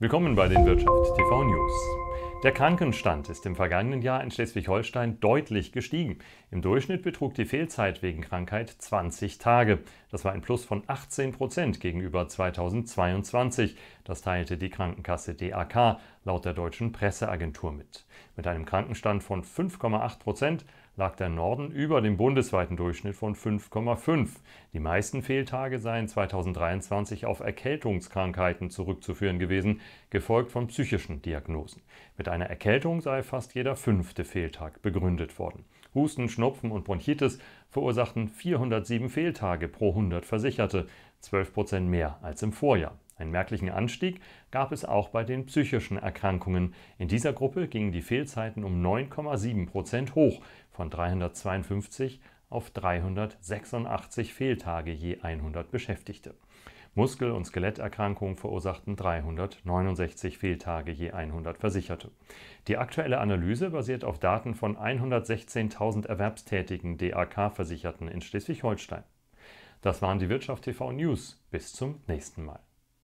Willkommen bei den Wirtschaft TV News. Der Krankenstand ist im vergangenen Jahr in Schleswig-Holstein deutlich gestiegen. Im Durchschnitt betrug die Fehlzeit wegen Krankheit 20 Tage. Das war ein Plus von 18 Prozent gegenüber 2022. Das teilte die Krankenkasse DAK laut der deutschen Presseagentur mit. Mit einem Krankenstand von 5,8 Prozent lag der Norden über dem bundesweiten Durchschnitt von 5,5. Die meisten Fehltage seien 2023 auf Erkältungskrankheiten zurückzuführen gewesen, gefolgt von psychischen Diagnosen. Mit einer Erkältung sei fast jeder fünfte Fehltag begründet worden. Husten, Schnupfen und Bronchitis verursachten 407 Fehltage pro 100 Versicherte, 12 Prozent mehr als im Vorjahr. Einen merklichen Anstieg gab es auch bei den psychischen Erkrankungen. In dieser Gruppe gingen die Fehlzeiten um 9,7 Prozent hoch, von 352 auf 386 Fehltage je 100 Beschäftigte. Muskel- und Skeletterkrankungen verursachten 369 Fehltage je 100 Versicherte. Die aktuelle Analyse basiert auf Daten von 116.000 erwerbstätigen DAK-Versicherten in Schleswig-Holstein. Das waren die Wirtschaft TV News. Bis zum nächsten Mal.